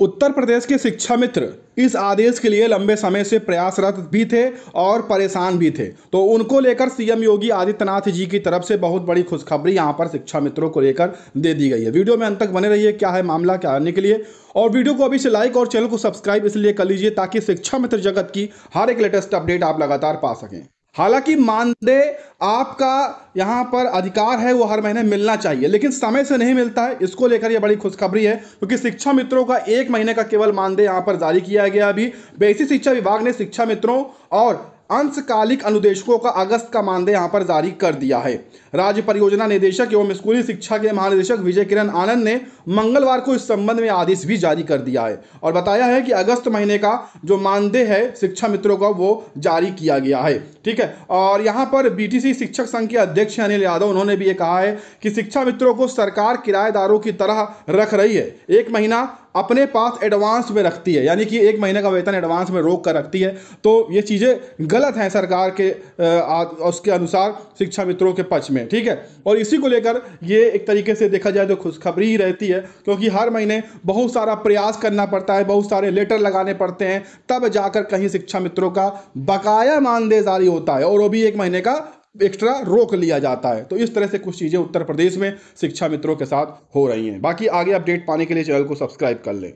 उत्तर प्रदेश के शिक्षा मित्र इस आदेश के लिए लंबे समय से प्रयासरत भी थे और परेशान भी थे तो उनको लेकर सीएम योगी आदित्यनाथ जी की तरफ से बहुत बड़ी खुशखबरी यहां पर शिक्षा मित्रों को लेकर दे दी गई है वीडियो में अंत तक बने रहिए क्या है मामला क्या आने के लिए और वीडियो को अभी से लाइक और चैनल को सब्सक्राइब इसलिए कर लीजिए ताकि शिक्षा मित्र जगत की हर एक लेटेस्ट अपडेट आप लगातार पा सकें हालांकि मानदेय आपका यहाँ पर अधिकार है वो हर महीने मिलना चाहिए लेकिन समय से नहीं मिलता है इसको लेकर ये बड़ी खुशखबरी है क्योंकि तो शिक्षा मित्रों का एक महीने का केवल मानदेय यहाँ पर जारी किया गया अभी बेसिक शिक्षा विभाग ने शिक्षा मित्रों और अंशकालिक अनुदेशकों का अगस्त का मानदेय यहाँ पर जारी कर दिया है राज्य परियोजना निदेशक एवं स्कूली शिक्षा के महानिदेशक विजय किरण आनंद ने मंगलवार को इस संबंध में आदेश भी जारी कर दिया है और बताया है कि अगस्त महीने का जो मानदेय है शिक्षा मित्रों का वो जारी किया गया है ठीक है और यहाँ पर बीटीसी शिक्षक संघ के अध्यक्ष अनिल यादव उन्होंने भी ये कहा है कि शिक्षा मित्रों को सरकार किराएदारों की तरह रख रही है एक महीना अपने पास एडवांस में रखती है यानी कि एक महीने का वेतन एडवांस में रोक कर रखती है तो ये चीज़ें गलत हैं सरकार के आ, उसके अनुसार शिक्षा मित्रों के पक्ष में ठीक है और इसी को लेकर ये एक तरीके से देखा जाए तो खुशखबरी ही रहती है क्योंकि हर महीने बहुत सारा प्रयास करना पड़ता है बहुत सारे लेटर लगाने पड़ते हैं तब जाकर कहीं शिक्षा मित्रों का बकाया मानदेय जारी होता है और वो भी एक महीने का एक्स्ट्रा रोक लिया जाता है तो इस तरह से कुछ चीज़ें उत्तर प्रदेश में शिक्षा मित्रों के साथ हो रही हैं बाकी आगे अपडेट पाने के लिए चैनल को सब्सक्राइब कर लें